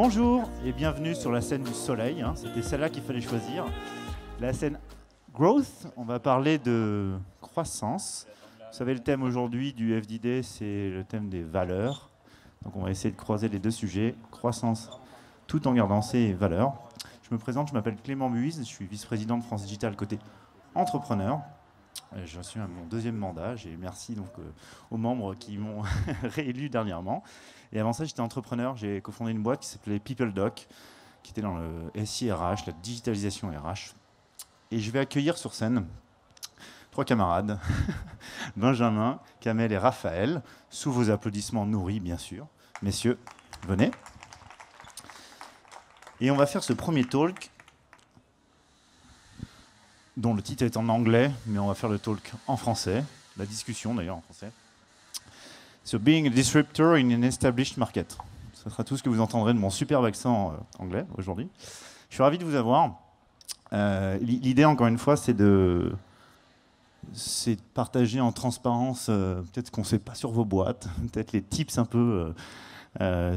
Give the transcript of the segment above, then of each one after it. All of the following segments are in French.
Bonjour et bienvenue sur la scène du soleil. Hein. C'était celle-là qu'il fallait choisir. La scène growth, on va parler de croissance. Vous savez, le thème aujourd'hui du FDD, c'est le thème des valeurs. Donc on va essayer de croiser les deux sujets, croissance tout en gardant ses valeurs. Je me présente, je m'appelle Clément muise je suis vice-président de France Digital côté entrepreneur. Euh, je suis à mon deuxième mandat. Et merci donc euh, aux membres qui m'ont réélu dernièrement. Et avant ça, j'étais entrepreneur. J'ai cofondé une boîte qui s'appelait PeopleDoc, qui était dans le SIRH, la digitalisation RH. Et je vais accueillir sur scène trois camarades, Benjamin, Kamel et Raphaël, sous vos applaudissements nourris, bien sûr. Messieurs, venez. Et on va faire ce premier talk dont le titre est en anglais, mais on va faire le talk en français, la discussion d'ailleurs en français, So, Being a Disruptor in an Established Market. Ce sera tout ce que vous entendrez de mon superbe accent euh, anglais aujourd'hui. Je suis ravi de vous avoir. Euh, l'idée, encore une fois, c'est de, c'est partager en transparence euh, peut-être qu'on ne sait pas sur vos boîtes, peut-être les tips un peu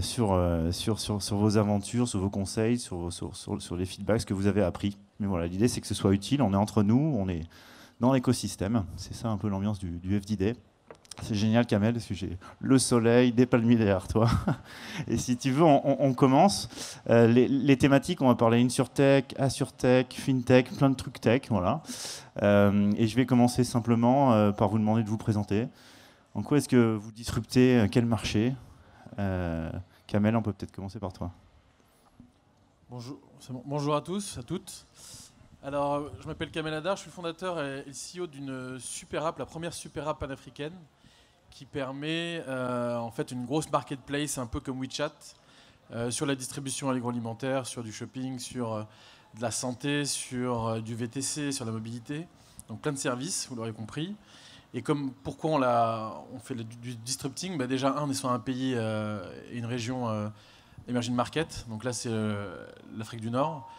sur, sur, sur, sur, vos aventures, sur vos conseils, sur, sur, sur les feedbacks, ce que vous avez appris. Mais voilà, l'idée c'est que ce soit utile, on est entre nous, on est dans l'écosystème. C'est ça un peu l'ambiance du, FDD. C'est génial, Kamel, parce que j'ai le soleil, des palmiers derrière toi. Et si tu veux, on, commence. Euh, les, thématiques, on va parler InsurTech, AssurTech, FinTech, plein de trucs tech. Voilà. Euh, et je vais commencer simplement euh, par vous demander de vous présenter. En quoi est-ce que vous disruptez Quel marché Kamel, on peut peut-être commencer par toi. Bonjour, Bonjour à tous, à toutes. Alors, je m'appelle Kamel Adar, je suis le fondateur et le CEO d'une super app, la première super app panafricaine, qui permet euh, en fait une grosse marketplace, un peu comme WeChat, euh, sur la distribution agroalimentaire, sur du shopping, sur euh, de la santé, sur du VTC, sur la mobilité. Donc plein de services, vous l'aurez compris. Et comme pourquoi on, on fait du, disrupting bah, Déjà, un, on est sur un pays et une région Emerging Market, donc là c'est euh, l'Afrique du Nord.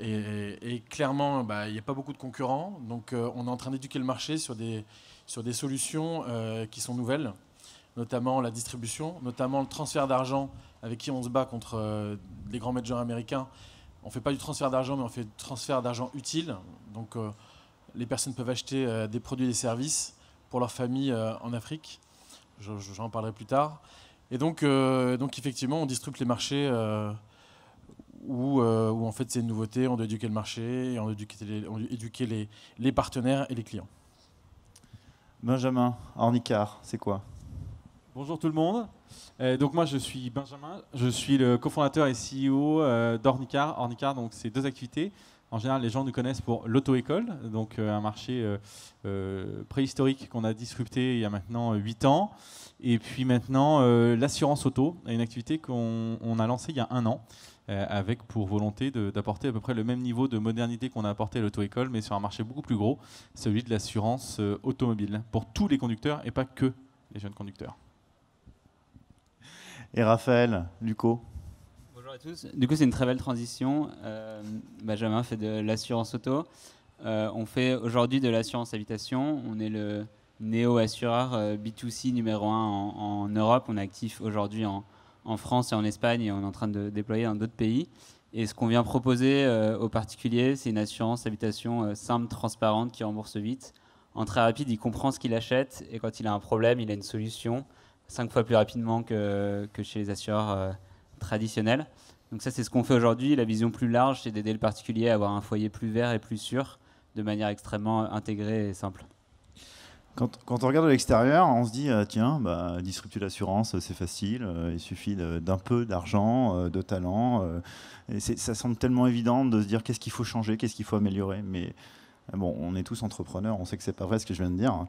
Et, clairement, bah, il n'y a pas beaucoup de concurrents, donc euh, on est en train d'éduquer le marché sur des, sur des solutions euh, qui sont nouvelles, notamment la distribution, notamment le transfert d'argent avec qui on se bat contre les grands majors américains. On ne fait pas du transfert d'argent, mais on fait du transfert d'argent utile. Donc les personnes peuvent acheter des produits et des services pour leur famille en Afrique. J'en parlerai plus tard. Et donc, euh, donc effectivement, on distribue les marchés euh, où, euh, où, en fait c'est une nouveauté, on doit éduquer le marché, et on doit éduquer, les, partenaires et les clients. Benjamin Ornicard, c'est quoi Bonjour tout le monde. donc moi je suis Benjamin, je suis le cofondateur et CEO euh, d'Ornicar. donc c'est deux activités. En général, les gens nous connaissent pour l'auto-école, donc euh, un marché euh, euh, préhistorique qu'on a disrupté il y a maintenant 8 ans. Et puis maintenant, l'assurance auto, une activité qu'on a lancée il y a un an, avec pour volonté d'apporter à peu près le même niveau de modernité qu'on a apporté à l'auto-école, mais sur un marché beaucoup plus gros, celui de l'assurance automobile, pour tous les conducteurs et pas que les jeunes conducteurs. Et Raphaël, Luco du coup, c'est une très belle transition. Euh, Benjamin fait de l'assurance auto. Euh, on fait aujourd'hui de l'assurance habitation. On est le néo-assureur euh, B2C numéro 1 en, Europe. On est actif aujourd'hui en, France et en Espagne et on est en train de déployer dans d'autres pays. Et ce qu'on vient proposer aux particuliers, c'est une assurance habitation simple, transparente, qui rembourse vite. En très rapide, il comprend ce qu'il achète et quand il a un problème, il a une solution cinq fois plus rapidement que, chez les assureurs traditionnels. Donc ça, c'est ce qu'on fait aujourd'hui. La vision plus large, c'est d'aider le particulier à avoir un foyer plus vert et plus sûr, de manière extrêmement intégrée et simple. Quand, on regarde de l'extérieur, on se dit, euh, tiens, bah, disrupter l'assurance, euh, c'est facile, euh, il suffit d'un peu d'argent, de talent. Et ça semble tellement évident de se dire qu'est-ce qu'il faut changer, qu'est-ce qu'il faut améliorer. Mais ah bon, on est tous entrepreneurs, on sait que c'est pas vrai ce que je viens de dire.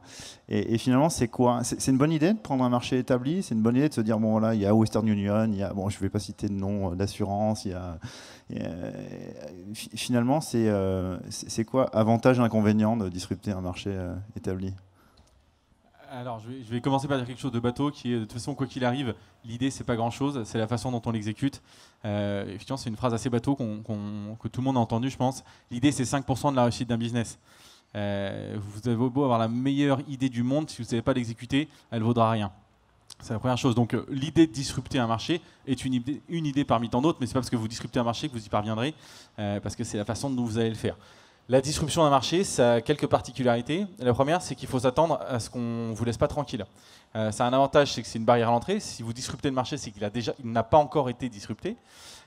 Et, finalement, c'est quoi c'est, une bonne idée de prendre un marché établi. C'est une bonne idée de se dire bon là, il y a Western Union, il y a bon, je vais pas citer de nom euh, d'assurance. Il y a, euh, finalement, euh, c'est, c'est quoi avantage et inconvénient de disrupter un marché établi alors, je vais, commencer par dire quelque chose de bateau qui est de toute façon, quoi qu'il arrive, l'idée, c'est pas grand chose, c'est la façon dont on l'exécute. Euh, effectivement, c'est une phrase assez bateau que tout le monde a entendue, je pense. L'idée, c'est 5% de la réussite d'un business. Euh, vous avez beau avoir la meilleure idée du monde, si vous ne savez pas l'exécuter, elle vaudra rien. C'est la première chose. Donc euh, l'idée de disrupter un marché est une idée, parmi tant d'autres, mais c'est pas parce que vous disruptez un marché que vous y parviendrez, euh, parce que c'est la façon dont vous allez le faire. La disruption d'un marché, ça a quelques particularités. La première, c'est qu'il faut s'attendre à ce qu'on ne vous laisse pas tranquille. Euh, ça a un avantage, c'est que c'est une barrière à l'entrée. Si vous disruptez le marché, c'est qu'il n'a pas encore été disrupté.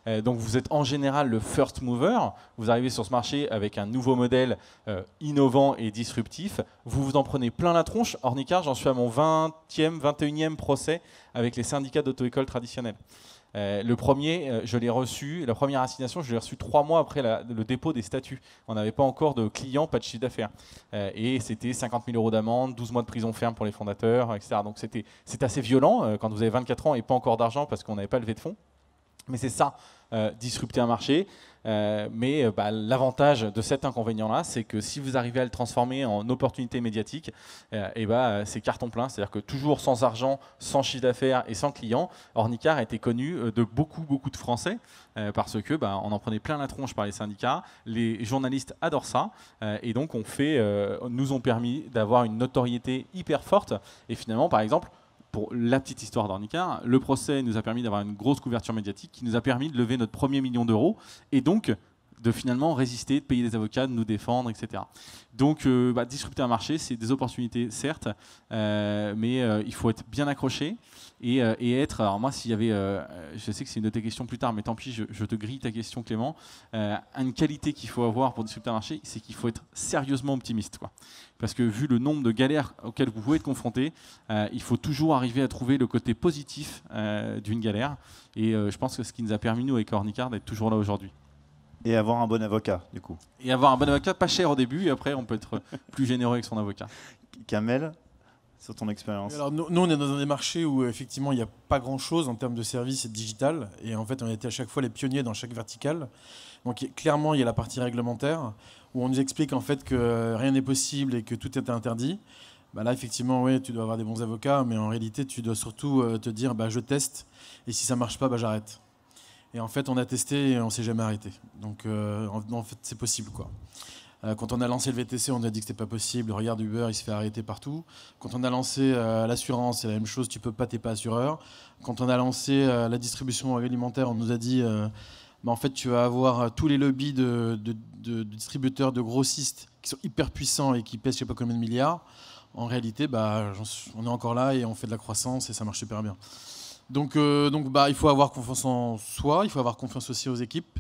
Euh, donc vous êtes en général le first mover. Vous arrivez sur ce marché avec un nouveau modèle euh, innovant et disruptif. Vous vous en prenez plein la tronche. Ornicar, j'en suis à mon 20e, 21e procès avec les syndicats d'auto-école traditionnels. Euh, le premier, euh, je l'ai reçu, la première assignation, je l'ai reçu trois mois après le dépôt des statuts. On n'avait pas encore de clients, pas de chiffre d'affaires. Euh, et c'était 50 000 euros d'amende, 12 mois de prison ferme pour les fondateurs, etc. Donc c'était assez violent quand vous avez 24 ans et pas encore d'argent parce qu'on n'avait pas levé de fonds. Mais c'est ça, disrupter un marché. Euh, mais euh, bah, l'avantage de cet inconvénient-là, c'est que si vous arrivez à le transformer en opportunité médiatique, et euh, eh bah, c'est carton plein. C'est-à-dire que toujours sans argent, sans chiffre d'affaires et sans clients, Ornicar a été connu de beaucoup, beaucoup de Français parce que bah, on en prenait plein la tronche par les syndicats. Les journalistes adorent ça. et donc, on fait, nous ont permis d'avoir une notoriété hyper forte. Et finalement, par exemple, pour la petite histoire d'Ornicar, le procès nous a permis d'avoir une grosse couverture médiatique qui nous a permis de lever notre premier million d'euros et donc de finalement résister, de payer des avocats, de nous défendre, etc. Donc, euh, bah, disrupter un marché, c'est des opportunités, certes, euh, mais euh, il faut être bien accroché et, être. Alors, moi, s'il y avait, je sais que c'est une de tes questions plus tard, mais tant pis, je, te grille ta question, Clément. une qualité qu'il faut avoir pour disrupter un marché, c'est qu'il faut être sérieusement optimiste. Quoi. Parce que, vu le nombre de galères auxquelles vous pouvez être confronté, il faut toujours arriver à trouver le côté positif d'une galère. Et je pense que ce qui nous a permis, nous, avec Ornicard, d'être toujours là aujourd'hui. Et avoir un bon avocat, du coup. Et avoir un bon avocat, pas cher au début, et après, on peut être plus généreux avec son avocat. Kamel, sur ton expérience Alors, nous, on est dans des marchés où, effectivement, il n'y a pas grand-chose en termes de services et de digital. Et en fait, on était à chaque fois les pionniers dans chaque verticale. Donc, clairement, il y a la partie réglementaire, où on nous explique, en fait, que rien n'est possible et que tout est interdit. Bah là, effectivement, oui, tu dois avoir des bons avocats, mais en réalité, tu dois surtout euh, te dire, bah, je teste, et si ça marche pas, bah, j'arrête. Et en fait, on a testé et on s'est jamais arrêté. Donc, euh, en, fait, c'est possible, quoi. Euh, quand on a lancé le VTC, on a dit que c'était pas possible. Regarde Uber, il se fait arrêter partout. Quand on a lancé euh, l'assurance, c'est la même chose. Tu peux pas, t'es pas assureur. Quand on a lancé la distribution alimentaire, on nous a dit, bah, en fait, tu vas avoir tous les lobbies de, de, de, distributeurs, de grossistes qui sont hyper puissants et qui pèsent je sais pas combien de milliards. En réalité, bah, on est encore là et on fait de la croissance et ça marche super bien. Donc, euh, bah, il faut avoir confiance en soi, il faut avoir confiance aussi aux équipes.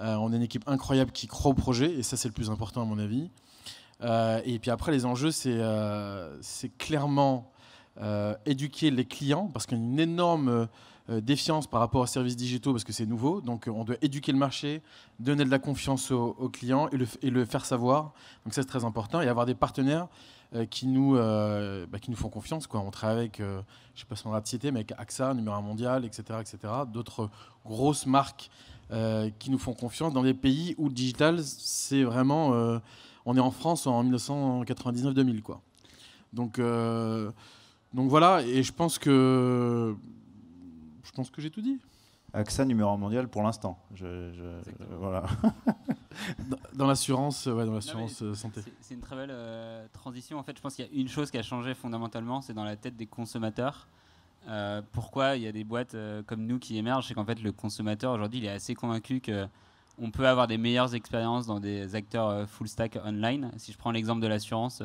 Euh, on est une équipe incroyable qui croit au projet, et ça c'est le plus important à mon avis. Euh, et puis après, les enjeux, c'est clairement éduquer les clients, parce qu'il y a une énorme défiance par rapport aux services digitaux, parce que c'est nouveau. Donc on doit éduquer le marché, donner de la confiance aux, clients et le, et le, faire savoir. Donc ça c'est très important. Et avoir des partenaires euh, qui, nous, euh, bah, qui nous font confiance. Quoi. On travaille avec, euh, je ne sais pas si on citer, mais avec AXA, Numéro 1 Mondial, etc. etc. d'autres grosses marques qui nous font confiance dans des pays où le digital, c'est vraiment. on est en France en 1999-2000. Quoi. Donc, donc voilà, et je pense que. Je pense que j'ai tout dit. AXA numéro mondial pour l'instant. je, voilà. Dans l'assurance, euh, ouais, dans l'assurance euh, santé. C'est une très belle euh, transition. En fait, je pense qu'il y a une chose qui a changé fondamentalement, c'est dans la tête des consommateurs. pourquoi il y a des boîtes comme nous qui émergent, c'est qu'en fait le consommateur aujourd'hui, il est assez convaincu que on peut avoir des meilleures expériences dans des acteurs full stack online. Si je prends l'exemple de l'assurance,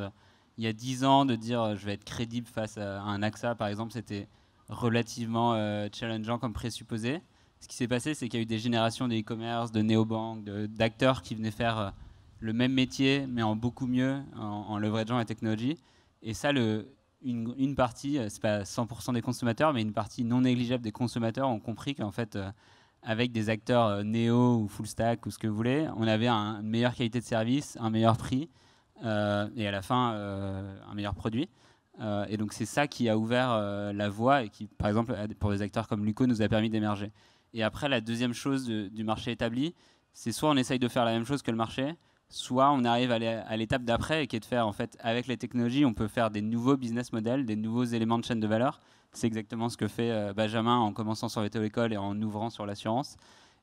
il y a 10 ans de dire je vais être crédible face à un AXA par exemple, c'était relativement challengeant comme présupposé ce qui s'est passé, c'est qu'il y a eu des générations de commerce de néobanques, d'acteurs qui venaient faire euh, le même métier, mais en beaucoup mieux, en, en leverageant la technologie. Et ça, le, une, une, partie, euh, c'est pas 100% des consommateurs, mais une partie non négligeable des consommateurs ont compris qu'en fait, euh, avec des acteurs néo ou full stack ou ce que vous voulez, on avait une meilleure qualité de service, un meilleur prix et à la fin un meilleur produit. et donc c'est ça qui a ouvert la voie et qui, par exemple, pour des acteurs comme Luco, nous a permis d'émerger. Et après, la deuxième chose du marché établi, c'est soit on essaye de faire la même chose que le marché, soit on arrive à l'étape d'après, qui est de faire, en fait, avec les technologies, on peut faire des nouveaux business models, des nouveaux éléments de chaîne de valeur. C'est exactement ce que fait euh, Benjamin en commençant sur l'auto-école et en ouvrant sur l'assurance.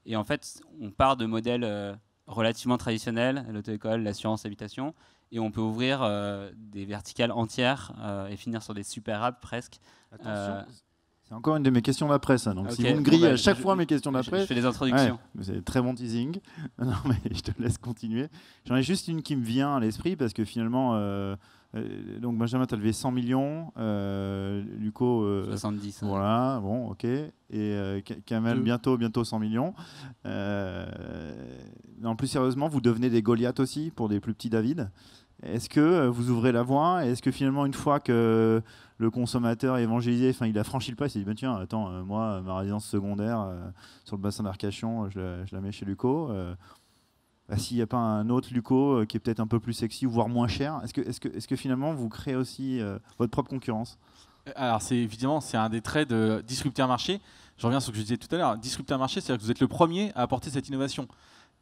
Et en fait, on part de modèles euh, relativement traditionnels, l'auto-école, l'assurance, l'habitation, et on peut ouvrir euh, des verticales entières et finir sur des super apps presque. Attention, c'est encore une de mes questions d'après, ça. Donc, si vous me grillez à bah, chaque fois mes questions d'après. Je, fais les introductions. c'est très bon teasing. non, mais je te laisse continuer. J'en ai juste une qui me vient à l'esprit parce que finalement. Euh, euh, donc Benjamin, tu as levé 100 millions, euh, Luco 70. Euh, hein. Voilà, bon, ok. Et Kamel, bientôt, bientôt 100 millions. En plus sérieusement, vous devenez des Goliaths aussi pour des plus petits David. Est-ce que vous ouvrez la voie Est-ce que finalement, une fois que le consommateur évangélisé, enfin, il a franchi le pas, il s'est dit, ben, tiens, attends, euh, moi, euh, ma résidence secondaire euh, sur le bassin d'Arcachon, je, la mets chez Luco. Bah, s'il n'y a pas un autre Luco qui est peut-être un peu plus sexy, voire moins cher, est-ce que, est que, est que finalement vous créez aussi votre propre concurrence alors, c'est évidemment, c'est un des traits de disrupter un marché. Je reviens sur ce que je disais tout à l'heure. Disrupter un marché, c'est-à-dire que vous êtes le premier à apporter cette innovation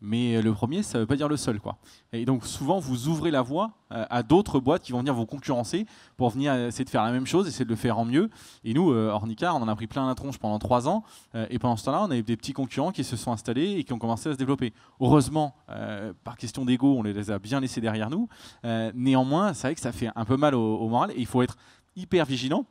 mais euh, le premier, ça ne veut pas dire le seul. Quoi. Et donc souvent, vous ouvrez la voie euh, à d'autres boîtes qui vont venir vous concurrencer pour venir essayer de faire la même chose, essayer de le faire en mieux. Et nous, euh, Ornica, on en a pris plein la tronche pendant trois ans. et pendant ce temps-là, on avait des petits concurrents qui se sont installés et qui ont commencé à se développer. Heureusement, par question d'ego, on les a bien laissés derrière nous. néanmoins, c'est vrai que ça fait un peu mal au moral et il faut être hyper vigilant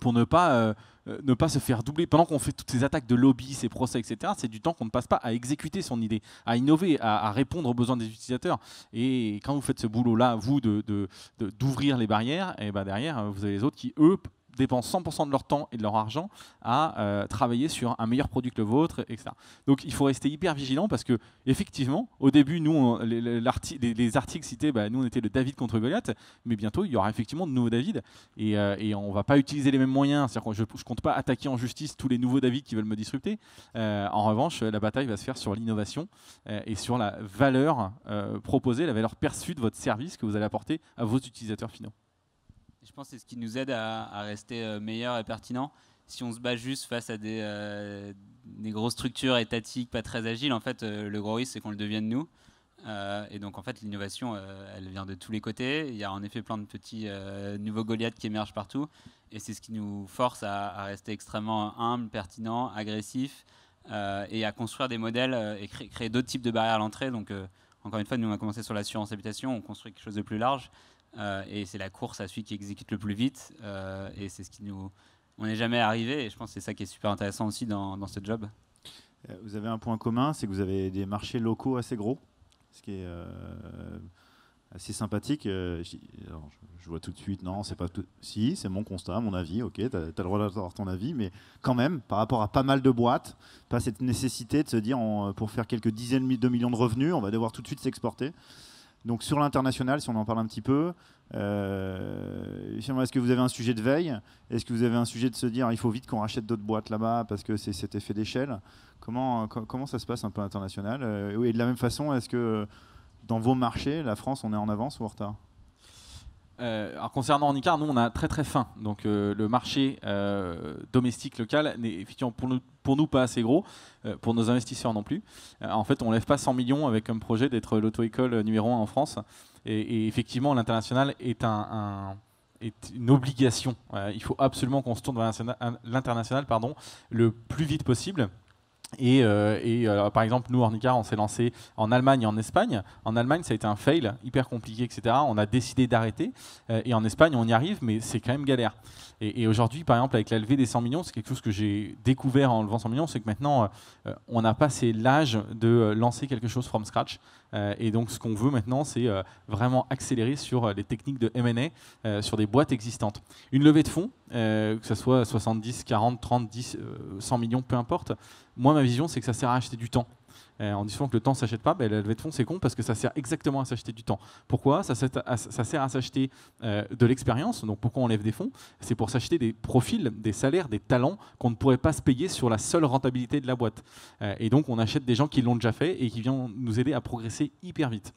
pour ne pas euh, ne pas se faire doubler. Pendant qu'on fait toutes ces attaques de lobby, ces procès, etc., c'est du temps qu'on ne passe pas à exécuter son idée, à innover, à, répondre aux besoins des utilisateurs. Et quand vous faites ce boulot-là, vous, d'ouvrir de, les barrières, et eh ben derrière, euh, vous avez les autres qui, eux, dépensent 100% de leur temps et de leur argent à euh, travailler sur un meilleur produit que le vôtre, etc. Donc il faut rester hyper vigilant parce que effectivement, au début, nous, les, articles cités, bah, nous on était le David contre Goliath, mais bientôt il y aura effectivement de nouveaux David et, on euh, ne on va pas utiliser les mêmes moyens. cest je, ne compte pas attaquer en justice tous les nouveaux David qui veulent me disrupter. Euh, en revanche, la bataille va se faire sur l'innovation et sur la valeur proposée, la valeur perçue de votre service que vous allez apporter à vos utilisateurs finaux. Je pense que c'est ce qui nous aide à, rester euh, meilleur et pertinent. Si on se bat juste face à euh, des, grosses structures étatiques pas très agiles, en fait, euh, le gros risque, c'est qu'on le devienne nous. et donc, en fait, l'innovation, elle vient de tous les côtés. Il y a en effet plein de petits nouveaux Goliaths qui émergent partout. Et c'est ce qui nous force à, rester extrêmement humble, pertinent, agressif et à construire des modèles et créer, créer d'autres types de barrières à l'entrée. Donc, encore une fois, nous, on a commencé sur l'assurance habitation, on construit quelque chose de plus large. Euh, et c'est la course à celui qui exécute le plus vite. Euh, et c'est ce qui nous. On n'est jamais arrivé. Et je pense que c'est ça qui est super intéressant aussi dans, ce job. Euh, vous avez un point commun, c'est que vous avez des marchés locaux assez gros, ce qui est assez sympathique. je, vois tout de suite, non, c'est pas tout. Si, c'est mon constat, mon avis, ok, tu as, le droit d'avoir ton avis, mais quand même, par rapport à pas mal de boîtes, pas cette nécessité de se dire, pour faire quelques dizaines de millions de revenus, on va devoir tout de suite s'exporter. Donc sur l'international, si on en parle un petit peu, euh, est-ce que vous avez un sujet de veille Est-ce que vous avez un sujet de se dire il faut vite qu'on rachète d'autres boîtes là-bas parce que c'est cet effet d'échelle comment, comment ça se passe un peu international euh, Et de la même façon, est-ce que dans vos marchés, la France, on est en avance ou en retard euh, alors concernant Nicar, nous on a très très faim, donc euh, le marché euh, domestique local n'est effectivement pour nous, pas assez gros, euh, pour nos investisseurs non plus. en fait, on ne lève pas 100 millions avec un projet d'être l'auto-école numéro 1 en France. Et, effectivement, l'international est un est une obligation. il faut absolument qu'on se tourne vers l'international, pardon, le plus vite possible. Et, euh, euh, par exemple, nous, Ornicar, on s'est lancé en Allemagne et en Espagne. En Allemagne, ça a été un fail, hyper compliqué, etc. On a décidé d'arrêter. Euh, et en Espagne, on y arrive, mais c'est quand même galère. Et, aujourd'hui, par exemple, avec la levée des 100 millions, c'est quelque chose que j'ai découvert en levant 100 millions, c'est que maintenant, on on pas passé l'âge de lancer quelque chose from scratch. et donc, ce qu'on veut maintenant, c'est vraiment accélérer sur les techniques de M&A, sur des boîtes existantes. Une levée de fonds, que ce soit 70, 40, 30, 10, 100 millions, peu importe, moi, ma vision, c'est que ça sert à acheter du temps. Euh, en disant que le temps ne s'achète pas, ben, la levée de fonds, c'est con parce que ça sert exactement à s'acheter du temps. Pourquoi ça, sert à s'acheter euh, de l'expérience, donc pourquoi on lève des fonds C'est pour s'acheter des profils, des salaires, des talents qu'on ne pourrait pas se payer sur la seule rentabilité de la boîte. Euh, et donc on achète des gens qui l'ont déjà fait et qui viennent nous aider à progresser hyper vite.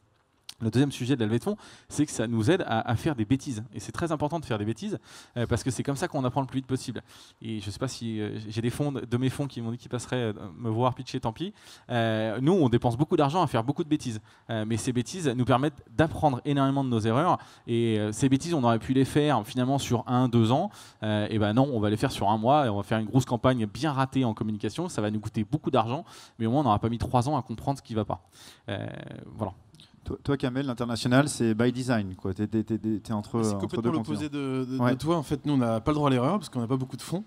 Le deuxième sujet de la levée de fonds, c'est que ça nous aide à, faire des bêtises. Et c'est très important de faire des bêtises euh, parce que c'est comme ça qu'on apprend le plus vite possible. Et je ne sais pas si euh, j'ai des fonds de mes fonds qui m'ont dit qu'ils passeraient euh, me voir pitcher, tant pis. nous, on dépense beaucoup d'argent à faire beaucoup de bêtises. mais ces bêtises nous permettent d'apprendre énormément de nos erreurs. Et ces bêtises, on aurait pu les faire finalement sur un, deux ans. et ben non, on va les faire sur un mois et on va faire une grosse campagne bien ratée en communication. Ça va nous coûter beaucoup d'argent, mais au moins on n'aura pas mis trois ans à comprendre ce qui ne va pas. voilà. Toi, Kamel, l'international, c'est by design. Tu es, es, es, entre. C'est complètement l'opposé de, toi. En fait, nous, on n'a pas le droit à l'erreur parce qu'on n'a pas beaucoup de fonds.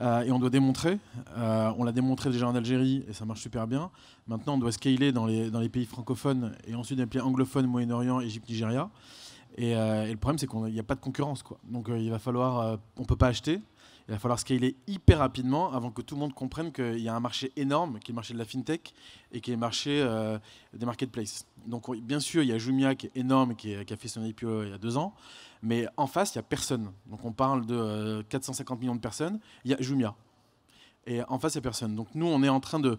Euh, et on doit démontrer. Euh, on l'a démontré déjà en Algérie et ça marche super bien. Maintenant, on doit scaler dans les, dans les pays francophones et ensuite dans les pays anglophones, Moyen-Orient, Égypte, Nigeria. Et, euh, le problème, c'est qu'il n'y a pas de concurrence. Quoi. Donc il va falloir. on ne peut pas acheter, il va falloir scaler hyper rapidement avant que tout le monde comprenne qu'il y a un marché énorme, qui est le marché de la fintech et qui est le marché euh, des marketplaces. Donc, bien sûr, il y a Jumia qui est énorme, qui, qui a fait son IPO il y a deux ans, mais en face, il n'y a personne. Donc, on parle de 450 euh, millions de personnes. Il y a Jumia. Et en face, il n'y a personne. Donc, nous, on est en train de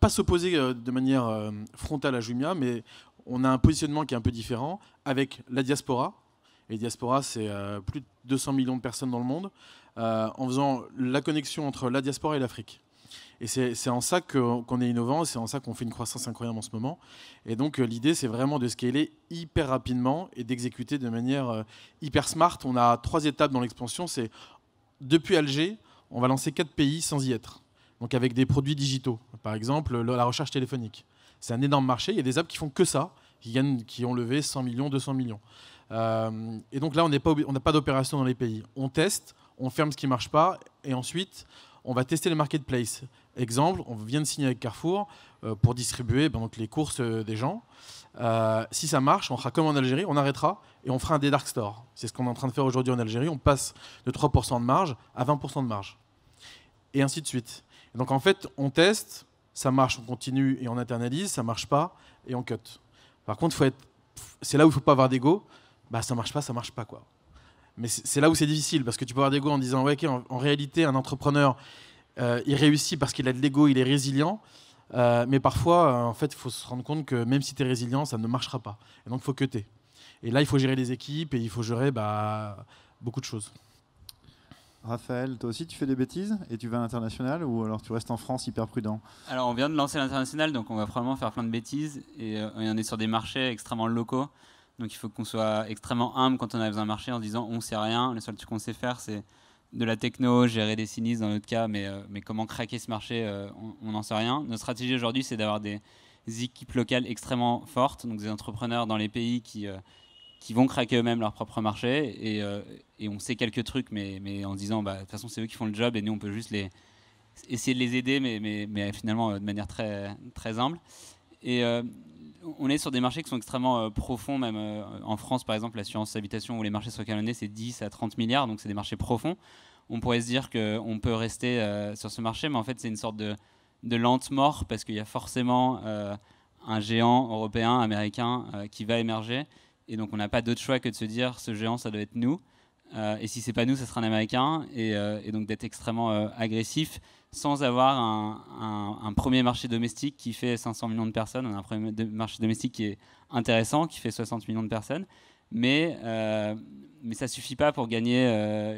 pas s'opposer euh, de manière frontale à Jumia, mais on a un positionnement qui est un peu différent avec la diaspora. Et diaspora, c'est plus de 200 millions de personnes dans le monde. Euh, en faisant la connexion entre la diaspora et l'Afrique. Et c'est en ça qu'on est innovant, c'est en ça qu'on fait une croissance incroyable en ce moment. Et donc euh, l'idée, c'est vraiment de scaler hyper rapidement et d'exécuter de manière euh, hyper smart. On a trois étapes dans l'expansion. C'est depuis Alger, on va lancer quatre pays sans y être. Donc avec des produits digitaux, par exemple la recherche téléphonique. C'est un énorme marché. Il y a des apps qui font que ça, qui, gagnent, qui ont levé 100 millions, 200 millions. et donc là, on n'a pas, pas d'opération dans les pays. On teste, on ferme ce qui ne marche pas, et ensuite, on va tester les marketplaces. Exemple, on vient de signer avec Carrefour euh, pour distribuer ben, donc, les courses euh, des gens. Euh, si ça marche, on fera comme en Algérie, on arrêtera et on fera un des dark Store. C'est ce qu'on est en train de faire aujourd'hui en Algérie. On passe de 3% de marge à 20% de marge. Et ainsi de suite. donc en fait, on teste, ça marche, on continue et on internalise, ça marche pas et on cut. Par contre, faut être... c'est là où il ne faut pas avoir d'ego. Bah, ça marche pas, ça marche pas. quoi. Mais c'est là où c'est difficile, parce que tu peux avoir des goûts en disant, ouais, en, réalité, un entrepreneur, euh, il réussit parce qu'il a de l'ego, il est résilient. Euh, mais parfois, euh, en fait, il faut se rendre compte que même si tu es résilient, ça ne marchera pas. Et donc, il faut que tu Et là, il faut gérer les équipes et il faut gérer bah, beaucoup de choses. Raphaël, toi aussi tu fais des bêtises et tu vas à l'international ou alors tu restes en France hyper prudent Alors on vient de lancer l'international donc on va probablement faire plein de bêtises et on est sur des marchés extrêmement locaux. Donc il faut qu'on soit extrêmement humble quand on a besoin un marché en disant on sait rien, le seul truc qu'on sait faire c'est de la techno, gérer des sinistres dans notre cas, mais, euh, mais comment craquer ce marché, euh, on n'en sait rien. Notre stratégie aujourd'hui c'est d'avoir des équipes locales extrêmement fortes, donc des entrepreneurs dans les pays qui, euh, qui vont craquer eux-mêmes leur propre marché et, et, on sait quelques trucs, mais, mais en disant bah, de toute façon c'est eux qui font le job et nous on peut juste les, essayer de les aider, mais, mais, mais finalement de manière très, très humble. Et on est sur des marchés qui sont extrêmement euh, profonds, même euh, en France par exemple, l'assurance habitation où les marchés sont canonnés, c'est 10 à 30 milliards, donc c'est des marchés profonds. On pourrait se dire qu'on peut rester euh, sur ce marché, mais en fait c'est une sorte de, de, lente mort parce qu'il y a forcément un géant européen, américain qui va émerger, et donc on n'a pas d'autre choix que de se dire ce géant ça doit être nous. Euh, et si c'est pas nous, ça sera un Américain. Et, euh, donc d'être extrêmement euh, agressif sans avoir un, premier marché domestique qui fait 500 millions de personnes. On a un premier marché domestique qui est intéressant, qui fait 60 millions de personnes. Mais, mais ça suffit pas pour gagner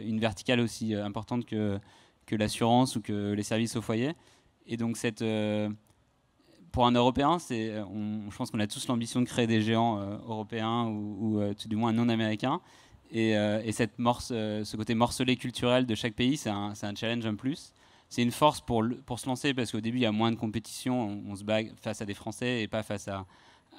une verticale aussi importante que, que l'assurance ou que les services au foyer. Et donc cette, pour un Européen, c'est, je pense qu'on a tous l'ambition de créer des géants européens ou, ou tout du moins non-américains. Euh, et, cette morce, euh, ce côté morcelé culturel de chaque pays, c'est un, un, challenge en plus. C'est une force pour, pour se lancer parce qu'au début, il y a moins de compétition. On, se bat face à des Français et pas face à,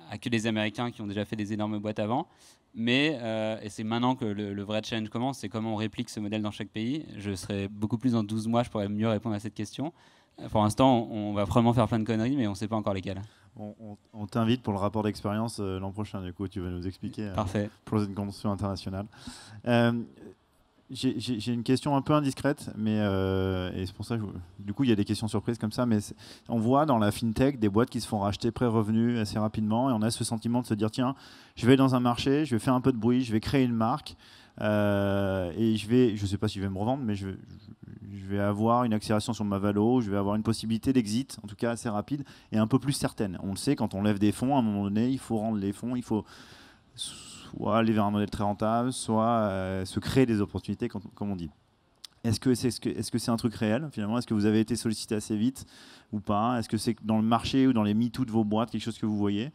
à, que des Américains qui ont déjà fait des énormes boîtes avant. Mais, euh, et c'est maintenant que le, vrai challenge commence, c'est comment on réplique ce modèle dans chaque pays. Je serai beaucoup plus dans 12 mois, je pourrais mieux répondre à cette question. Pour l'instant, on, on va probablement faire plein de conneries, mais on ne sait pas encore lesquelles. On, t'invite pour le rapport d'expérience euh, l'an prochain, du coup, tu vas nous expliquer euh, Parfait. pour une convention internationale. Euh, j'ai une question un peu indiscrète, mais c'est pour ça que du coup il y a des questions surprises comme ça. Mais on voit dans la fintech des boîtes qui se font racheter pré-revenus assez rapidement, et on a ce sentiment de se dire tiens, je vais dans un marché, je vais faire un peu de bruit, je vais créer une marque. Euh, et je vais, je sais pas si je vais me revendre, mais je, vais avoir une accélération sur ma valo, je vais avoir une possibilité d'exit, en tout cas assez rapide et un peu plus certaine. On le sait, quand on lève des fonds, à un moment donné, il faut rendre les fonds, il faut soit aller vers un modèle très rentable, soit euh, se créer des opportunités, comme, on dit. Est-ce que c'est est -ce un truc réel finalement Est-ce que vous avez été sollicité assez vite ou pas Est-ce que c'est dans le marché ou dans les MeToo de vos boîtes quelque chose que vous voyez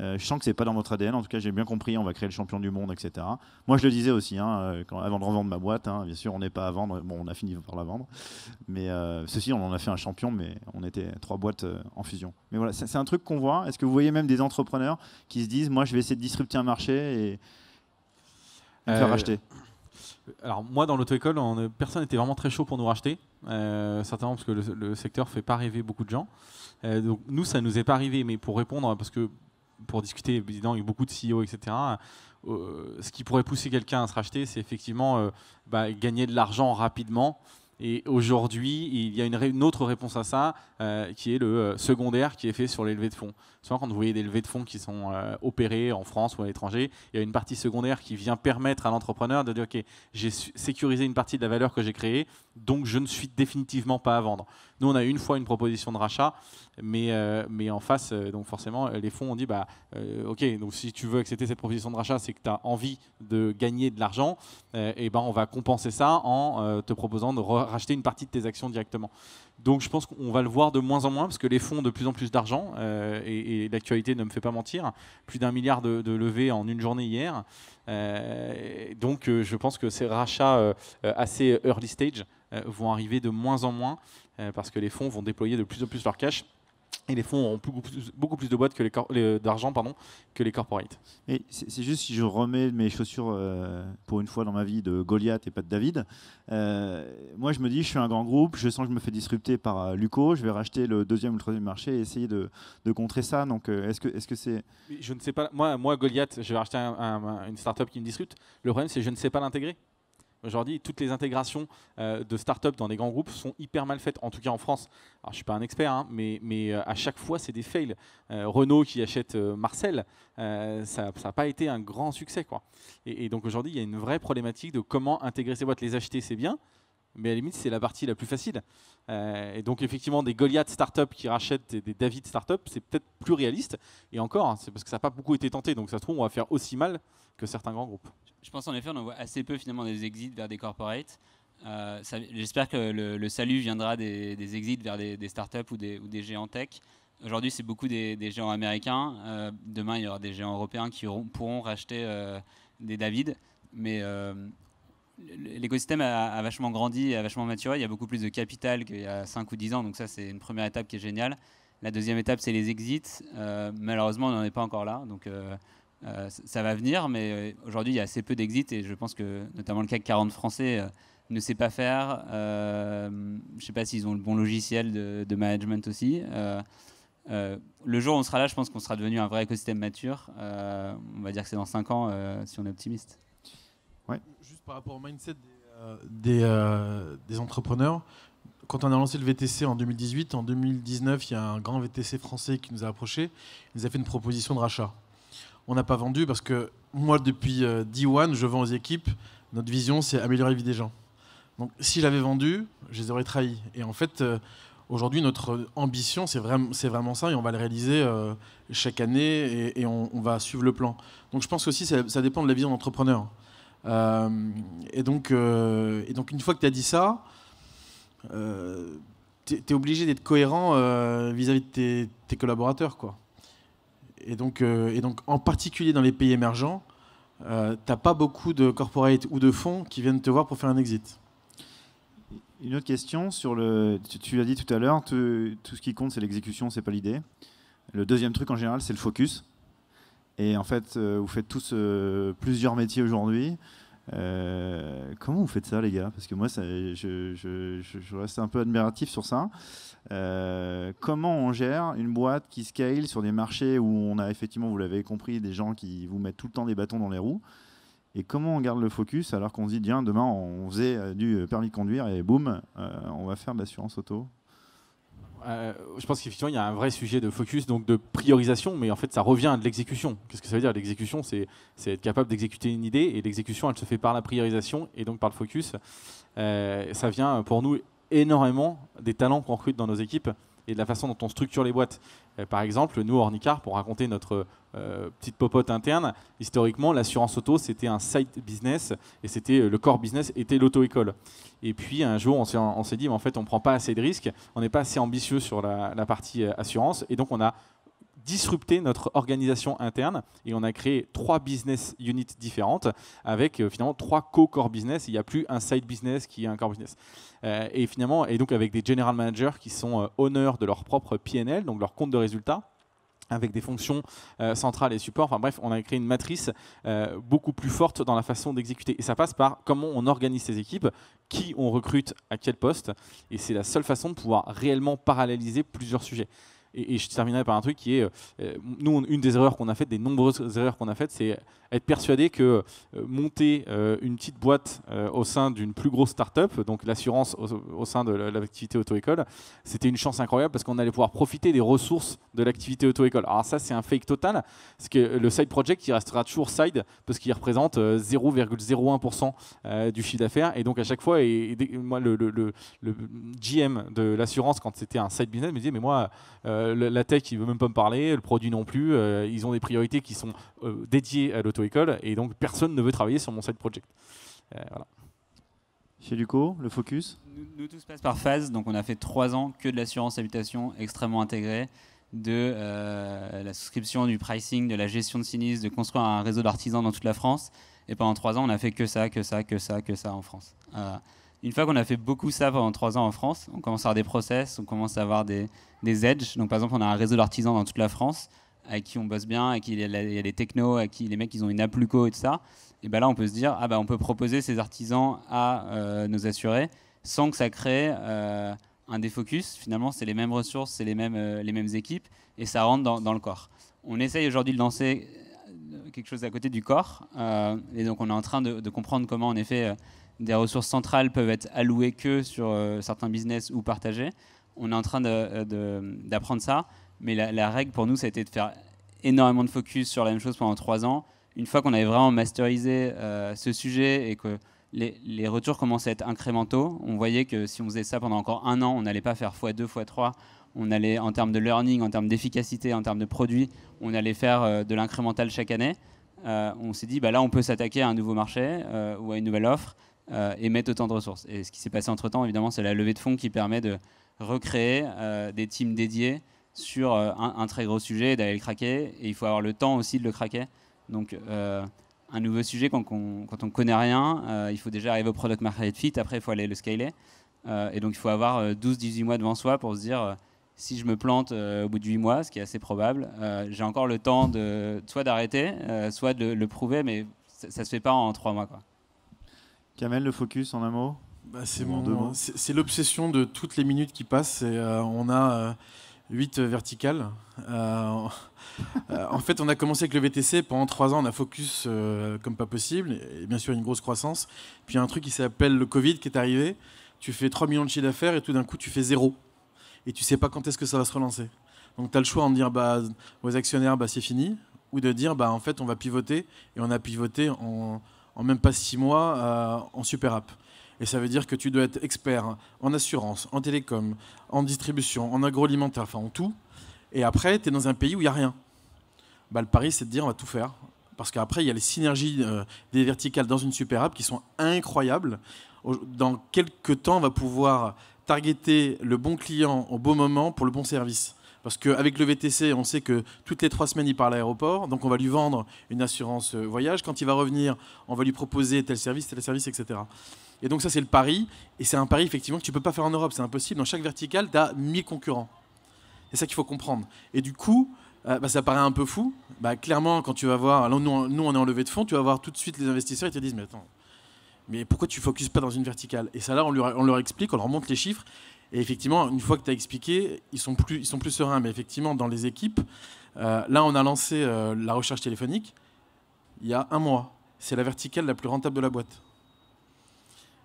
euh, je sens que c'est pas dans votre ADN. En tout cas, j'ai bien compris. On va créer le champion du monde, etc. Moi, je le disais aussi hein, euh, quand, avant de revendre ma boîte. Hein, bien sûr, on n'est pas à vendre. Bon, on a fini par la vendre. Mais euh, ceci, on en a fait un champion, mais on était trois boîtes en fusion. Mais voilà, c'est un truc qu'on voit. Est-ce que vous voyez même des entrepreneurs qui se disent, moi, je vais essayer de disrupter un marché et le faire racheter alors moi dans l'auto-école, personne n'était vraiment très chaud pour nous racheter, certainement parce que le, secteur secteur fait pas rêver beaucoup de gens. donc nous, ça nous est pas arrivé, mais pour répondre, parce que pour discuter évidemment avec beaucoup de CEO, etc. Euh, ce qui pourrait pousser quelqu'un à se racheter, c'est effectivement euh, bah, gagner de l'argent rapidement. Et aujourd'hui, il y a une, autre réponse à ça, euh, qui est le secondaire qui est fait sur les levées de fonds. Souvent, quand vous voyez des levées de fonds qui sont opérées en France ou à l'étranger, il y a une partie secondaire qui vient permettre à l'entrepreneur de dire, OK, j'ai sécurisé une partie de la valeur que j'ai créée, donc je ne suis définitivement pas à vendre. Nous, on a une fois une proposition de rachat, mais, euh, mais en face, euh, donc forcément, euh, les fonds ont dit bah, OK, donc si tu veux accepter cette proposition de rachat, c'est que tu as envie de gagner de l'argent, et ben on va compenser ça en te proposant de racheter une partie de tes actions directement. Donc je pense qu'on va le voir de moins en moins parce que les fonds ont de plus en plus d'argent et, l'actualité ne me fait pas mentir. Plus d'un milliard de, levées en une journée hier. donc je pense que ces rachats assez early stage vont arriver de moins en moins euh, parce que les fonds vont déployer de plus en plus leur cash. Et les fonds ont beaucoup plus de boîtes que les d'argent pardon que les corporates. Et c'est juste si je remets mes chaussures euh, pour une fois dans ma vie de Goliath et pas de David. Euh, moi, je me dis, je suis un grand groupe, je sens que je me fais disrupter par Luco, je vais racheter le deuxième ou le troisième marché et essayer de, contrer ça. Donc, est-ce que est-ce que c'est Je ne sais pas. Moi, moi Goliath, je vais racheter un, une startup qui me disrupte. Le problème, c'est que je ne sais pas l'intégrer. Aujourd'hui, toutes les intégrations euh, de startups dans des grands groupes sont hyper mal faites, en tout cas en France. Alors, je ne suis pas un expert, hein, mais, euh, à chaque fois, c'est des fails. Euh, Renault qui achète Marcel, ça n'a pas été un grand succès. Quoi. Et, donc aujourd'hui, il y a une vraie problématique de comment intégrer ces boîtes. Les acheter, c'est bien, mais à la limite, c'est la partie la plus facile. et donc, effectivement, des Goliath startups qui rachètent des, des David startups, c'est peut-être plus réaliste. Et encore, hein, c'est parce que ça n'a pas beaucoup été tenté. Donc, ça se trouve, on va faire aussi mal que certains grands groupes je pense en effet, on voit assez peu finalement des exits vers des corporates. Euh, j'espère que le, salut viendra des, exits vers des, startups ou des, ou des géants tech. Aujourd'hui, c'est beaucoup des, géants américains. Euh, demain, il y aura des géants européens qui pourront racheter euh, des David. Mais l'écosystème a, vachement grandi, a vachement maturé. Il y a beaucoup plus de capital qu'il y a 5 ou 10 ans. Donc ça, c'est une première étape qui est géniale. La deuxième étape, c'est les exits. malheureusement, on n'en est pas encore là. Donc euh, ça va venir, mais euh, aujourd'hui, il y a assez peu d'exits et je pense que notamment le CAC 40 français euh, ne sait pas faire. je ne sais pas s'ils ont le bon logiciel de, management aussi. le jour où on sera là, je pense qu'on sera devenu un vrai écosystème mature. on va dire que c'est dans 5 ans si on est optimiste. Juste par rapport au mindset des, entrepreneurs, quand on a lancé le VTC en 2018, en 2019, il y a un grand VTC français qui nous a approché, Il nous a fait une proposition de rachat on n'a pas vendu parce que moi, depuis euh, D1, je vends aux équipes. Notre vision, c'est améliorer la vie des gens. Donc, si j'avais vendu, je les aurais trahis. Et en fait, euh, aujourd'hui, notre ambition, c'est vraiment, ça, et on va le réaliser euh, chaque année, et, on, va suivre le plan. Donc, je pense aussi, ça, ça dépend de la vision d'entrepreneur. et, donc, donc, une fois que tu as dit ça, tu es, obligé d'être cohérent vis-à-vis de tes, tes collaborateurs, quoi. Et donc, euh, et donc, en particulier dans les pays émergents, euh, n'as pas beaucoup de corporate ou de fonds qui viennent te voir pour faire un exit. Une autre question sur le. Tu, l'as dit tout à l'heure, tout, ce qui compte, c'est l'exécution, c'est pas l'idée. Le deuxième truc en général, c'est le focus. Et en fait, euh, vous faites tous euh, plusieurs métiers aujourd'hui. Euh, comment vous faites ça, les gars Parce que moi, je, reste un peu admiratif sur ça. Euh, comment on gère une boîte qui scale sur des marchés où on a effectivement, vous l'avez compris, des gens qui vous mettent tout le temps des bâtons dans les roues et comment on garde le focus alors qu'on se dit, bien, demain, on faisait euh, du permis de conduire et boum, on va faire de l'assurance auto euh, je pense qu'effectivement, il y a un vrai sujet de focus, donc de priorisation, mais en fait, ça revient à de l'exécution. Qu'est-ce que ça veut dire L'exécution, c'est être capable d'exécuter une idée, et l'exécution, elle se fait par la priorisation et donc par le focus. Euh, ça vient pour nous énormément des talents qu'on recrute dans nos équipes et de la façon dont on structure les boîtes. Euh, par exemple, nous, Ornicar, pour raconter notre euh, petite popote interne, historiquement, l'assurance auto, c'était un site business et c'était euh, le core business était l'auto-école. Et puis un jour, on s'est dit, en fait, on ne prend pas assez de risques, on n'est pas assez ambitieux sur la, partie assurance et donc on a disrupter notre organisation interne et on a créé trois business units différentes avec euh, finalement trois co-core business. Il n'y a plus un side business qui est un core business. Euh, et finalement, et donc avec des general managers qui sont honneurs euh, de leur propre PNL, donc leur compte de résultats avec des fonctions centrales et supports. Enfin bref, on a créé une matrice beaucoup plus forte dans la façon d'exécuter. Et ça passe par comment on organise ses équipes, qui on recrute à quel poste. Et c'est la seule façon de pouvoir réellement paralléliser plusieurs sujets. Et, je terminerai par un truc qui est, euh, euh, nous, une des erreurs qu'on a faites, des nombreuses erreurs qu'on a faites, c'est être persuadé que euh, monter une petite boîte au sein d'une plus grosse start-up, donc l'assurance au, sein de l'activité auto-école, c'était une chance incroyable parce qu'on allait pouvoir profiter des ressources de l'activité auto-école. Alors ça, c'est un fake total, parce que le side project, il restera toujours side parce qu'il représente 0,01% du chiffre d'affaires. Et donc à chaque fois, et, moi, le GM de l'assurance, quand c'était un side business, me disait, mais moi... Euh, la tech, il veut même pas me parler, le produit non plus. Euh, ils ont des priorités qui sont euh, dédiées à l'auto-école et donc personne ne veut travailler sur mon site project. voilà. Chez Luco, le focus nous, nous, tout se passe par phase. Donc, on a fait trois ans que de l'assurance habitation extrêmement intégrée, de la souscription, du pricing, de la gestion de sinistres, de construire un réseau d'artisans dans toute la France. Et pendant trois ans, on a fait que ça, que ça, que ça, que ça en France une fois qu'on a fait beaucoup ça pendant trois ans en France, on commence à avoir des process, on commence à avoir des, edges. Donc, par exemple, on a un réseau d'artisans dans toute la France à qui on bosse bien, à qui il y a des technos, à qui les mecs ils ont une appluco et tout ça. Et ben là, on peut se dire, ah ben, on peut proposer ces artisans à euh, nos assurés sans que ça crée euh, un défocus. Finalement, c'est les mêmes ressources, c'est les mêmes, euh, les mêmes équipes et ça rentre dans, le corps. On essaye aujourd'hui de lancer quelque chose à côté du corps. et donc, on est en train de, de comprendre comment, en effet, des ressources centrales peuvent être allouées que sur euh, certains business ou partagées. On est en train euh, d'apprendre ça, mais la, règle pour nous, ça a été de faire énormément de focus sur la même chose pendant trois ans. Une fois qu'on avait vraiment masterisé euh, ce sujet et que les, retours commençaient à être incrémentaux. On voyait que si on faisait ça pendant encore un an, on n'allait pas faire x2, x3. On allait, en termes de learning, en termes d'efficacité, en termes de produits, on allait faire de l'incrémental chaque année. on s'est dit, bah là, on peut s'attaquer à un nouveau marché ou à une nouvelle offre et euh, mettre autant de ressources. Et ce qui s'est passé entre-temps, évidemment, c'est la levée de fonds qui permet de recréer euh, des teams dédiés sur euh, un, très gros sujet, d'aller le craquer. Et il faut avoir le temps aussi de le craquer. Donc, un nouveau sujet, quand, on, ne connaît rien, il faut déjà arriver au product market fit. Après, il faut aller le scaler. et donc, il faut avoir 12-18 mois devant soi pour se dire si je me plante au bout de 8 mois, ce qui est assez probable, j'ai encore le temps de, soit d'arrêter, soit de le prouver, mais ça, ne se fait pas en 3 mois. Quoi. Kamel, le focus en un mot bah, C'est mon, l'obsession de toutes les minutes qui passent. Euh, on a 8 euh, verticales. Euh, en fait, on a commencé avec le VTC. Pendant 3 ans, on a focus comme pas possible. Et bien sûr, une grosse croissance. Puis il y a un truc qui s'appelle le Covid qui est arrivé. Tu fais 3 millions de chiffres d'affaires et tout d'un coup, tu fais zéro. Et tu sais pas quand est-ce que ça va se relancer. Donc tu as le choix de dire bah, aux actionnaires, bah, c'est fini. Ou de dire, en fait, on va pivoter. Et on a pivoté en en même pas six mois euh, en super app. Et ça veut dire que tu dois être expert en assurance, en télécom, en distribution, en agroalimentaire, enfin en tout. Et après, tu es dans un pays où il n'y a rien. Bah, le pari, c'est de dire on va tout faire. Parce qu'après, il y a les synergies euh, des verticales dans une super app qui sont incroyables. Dans quelques temps, on va pouvoir targeter le bon client au bon moment pour le bon service. Parce qu'avec le VTC, on sait que toutes les trois semaines, il part à l'aéroport. Donc, on va lui vendre une assurance euh, voyage. Quand il va revenir, on va lui proposer tel service, tel service, etc. Et donc, ça, c'est le pari. Et c'est un pari, effectivement, que tu ne peux pas faire en Europe. C'est impossible. Dans chaque verticale, tu as 1000 concurrents. C'est ça qu'il faut comprendre. Et du coup, euh, bah, ça paraît un peu fou. Bah, clairement, quand tu vas voir, alors nous, nous, on est en levée de fonds, tu vas voir tout de suite les investisseurs, ils te disent, mais attends, mais pourquoi tu ne focuses pas dans une verticale Et ça, là, on leur, on leur explique, on leur montre les chiffres. Et effectivement, une fois que tu as expliqué, ils sont, plus, ils sont plus sereins. Mais effectivement, dans les équipes, euh, là, on a lancé euh, la recherche téléphonique il y a un mois. C'est la verticale la plus rentable de la boîte.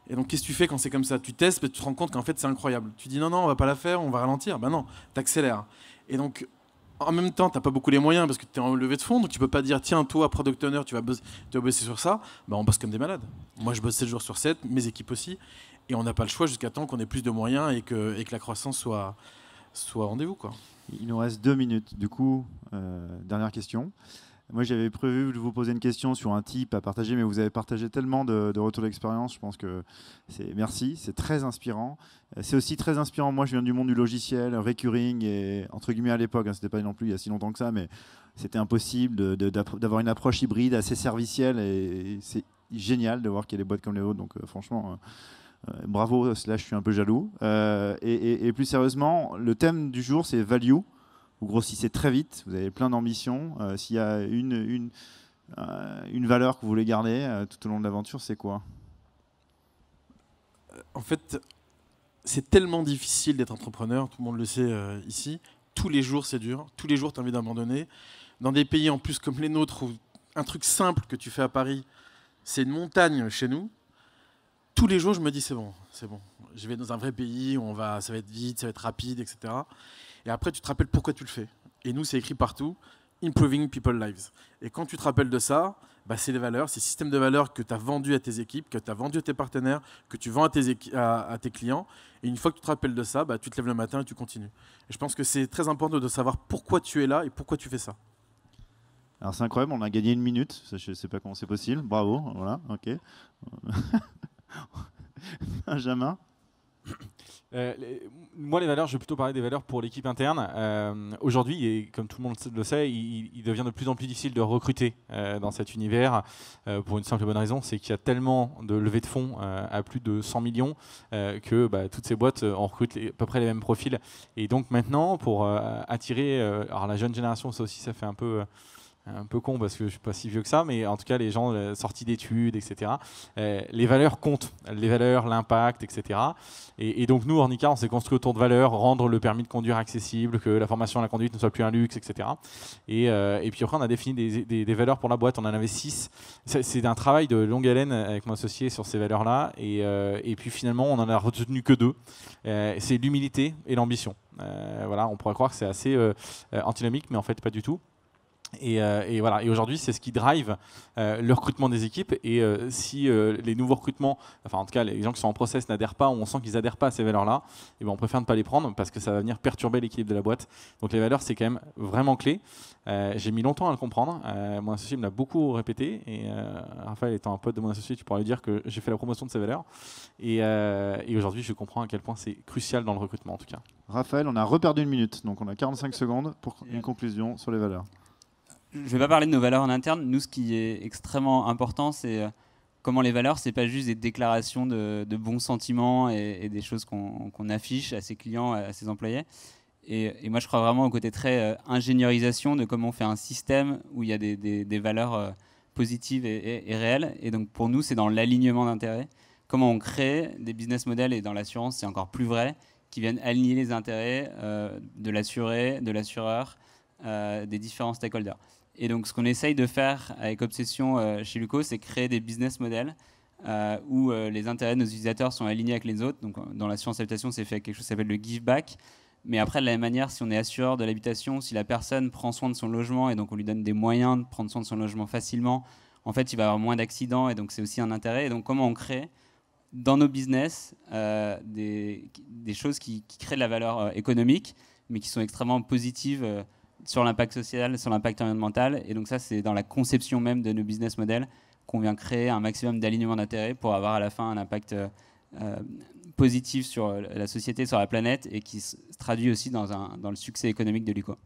Et donc, qu'est-ce que tu fais quand c'est comme ça Tu testes, mais tu te rends compte qu'en fait, c'est incroyable. Tu dis non, non, on va pas la faire, on va ralentir. Ben non, t'accélères. Et donc, en même temps, tu t'as pas beaucoup les moyens parce que tu es en levée de fonds, donc tu peux pas dire tiens, toi, product owner, tu vas, tu vas bosser sur ça. Ben, on bosse comme des malades. Moi, je bosse 7 jours sur 7, mes équipes aussi. Et on n'a pas le choix jusqu'à temps qu'on ait plus de moyens et que, et que la croissance soit, soit rendez-vous. Quoi. Il nous reste deux minutes. Du coup, euh, dernière question. Moi, j'avais prévu de vous poser une question sur un type à partager, mais vous avez partagé tellement de, retours d'expérience. Je pense que c'est merci, c'est très inspirant. Euh, c'est aussi très inspirant. Moi, je viens du monde du logiciel, recurring et entre guillemets à l'époque, ce hein, c'était pas non plus il y a si longtemps que ça, mais c'était impossible d'avoir une approche hybride assez servicielle et, c'est génial de voir qu'il y a des boîtes comme les autres. Donc, euh, franchement. Euh, bravo, euh, là je suis un peu jaloux. Euh, et, plus sérieusement, le thème du jour, c'est value. Vous grossissez très vite, vous avez plein d'ambitions. S'il y a une, une, une, valeur que vous voulez garder tout au long de l'aventure, c'est quoi En fait, c'est tellement difficile d'être entrepreneur, tout le monde le sait ici. Tous les jours, c'est dur. Tous les jours, tu as envie d'abandonner. Dans des pays en plus comme les nôtres, un truc simple que tu fais à Paris, c'est une montagne chez nous tous les jours, je me dis c'est bon, c'est bon. Je vais dans un vrai pays, on va, ça va être vite, ça va être rapide, etc. Et après, tu te rappelles pourquoi tu le fais. Et nous, c'est écrit partout Improving People Lives. Et quand tu te rappelles de ça, bah, c'est les valeurs, c'est le système de valeurs que tu as vendu à tes équipes, que tu as vendu à tes partenaires, que tu vends à tes, à, tes clients. Et une fois que tu te rappelles de ça, bah, tu te lèves le matin et tu continues. je pense que c'est très important de savoir pourquoi tu es là et pourquoi tu fais ça. Alors c'est incroyable, on a gagné une minute. Je ne sais pas comment c'est possible. Bravo, voilà, ok. Benjamin euh, moi, les valeurs, je vais plutôt parler des valeurs pour l'équipe interne. Euh, aujourd'hui, et comme tout le monde le sait, il, devient de plus en plus difficile de recruter euh, dans cet univers pour une simple et bonne raison, c'est qu'il y a tellement de levées de fonds à plus de 100 millions que bah, toutes ces boîtes en recrutent à peu près les mêmes profils. Et donc maintenant, pour attirer alors la jeune génération, ça aussi, ça fait un peu un peu con parce que je suis pas si vieux que ça, mais en tout cas les gens euh, sortis d'études, etc. Euh, les valeurs comptent, les valeurs, l'impact, etc. Et, donc nous, Ornica, on s'est construit autour de valeurs, rendre le permis de conduire accessible, que la formation à la conduite ne soit plus un luxe, etc. Euh, et, puis après, on a défini des, valeurs pour la boîte, on en avait six. C'est un travail de longue haleine avec mon associé sur ces valeurs-là, et, puis finalement, on en a retenu que deux. c'est l'humilité et l'ambition. voilà, on pourrait croire que c'est assez antinomique, mais en fait pas du tout. Euh, et, voilà. Et aujourd'hui, c'est ce qui drive euh, le recrutement des équipes. Et euh, si les nouveaux recrutements, enfin en tout cas les gens qui sont en process n'adhèrent pas, ou on sent qu'ils n'adhèrent pas à ces valeurs-là, et eh ben, on préfère ne pas les prendre parce que ça va venir perturber l'équilibre de la boîte. Donc les valeurs, c'est quand même vraiment clé. J'ai mis longtemps à le comprendre. mon associé me l'a beaucoup répété. Et Raphaël étant un pote de mon associé, tu pourrais lui dire que j'ai fait la promotion de ces valeurs. Et, et aujourd'hui, je comprends à quel point c'est crucial dans le recrutement en tout cas. Raphaël, on a reperdu une minute, donc on a 45 secondes pour une conclusion sur les valeurs je ne vais pas parler de nos valeurs en interne. Nous, ce qui est extrêmement important, c'est euh, comment les valeurs, c'est pas juste des déclarations de, bons sentiments et, des choses qu'on affiche à ses clients, à ses employés. Et, moi, je crois vraiment au côté très euh, ingénierisation de comment on fait un système où il y a des, valeurs euh, positives et, réelles. Et donc, pour nous, c'est dans l'alignement d'intérêts. Comment on crée des business models, et dans l'assurance, c'est encore plus vrai, qui viennent aligner les intérêts euh, de l'assuré, de l'assureur, des différents stakeholders. Et donc, ce qu'on essaye de faire avec Obsession euh, chez Luco, c'est créer des business models euh, où euh, les intérêts de nos utilisateurs sont alignés avec les autres. Donc, dans la science habitation, c'est fait avec quelque chose qui s'appelle le give back. Mais après, de la même manière, si on est assureur de l'habitation, si la personne prend soin de son logement et donc on lui donne des moyens de prendre soin de son logement facilement, en fait, il va avoir moins d'accidents et donc c'est aussi un intérêt. Et donc, comment on crée dans nos business des, choses qui, qui, créent de la valeur économique, mais qui sont extrêmement positives sur l'impact social, sur l'impact environnemental. Et donc ça, c'est dans la conception même de nos business models qu'on vient créer un maximum d'alignement d'intérêts pour avoir à la fin un impact euh, euh, positif sur la société, sur la planète, et qui se traduit aussi dans, un, dans le succès économique de l'UCO.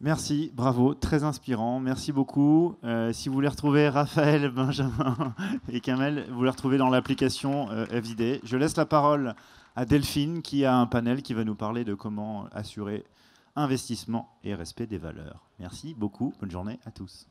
Merci, bravo, très inspirant, merci beaucoup. Euh, si vous voulez retrouver Raphaël, Benjamin et Kamel, vous les retrouvez dans l'application euh, FID. Je laisse la parole à Delphine qui a un panel qui va nous parler de comment assurer investissement et respect des valeurs. Merci beaucoup, bonne journée à tous.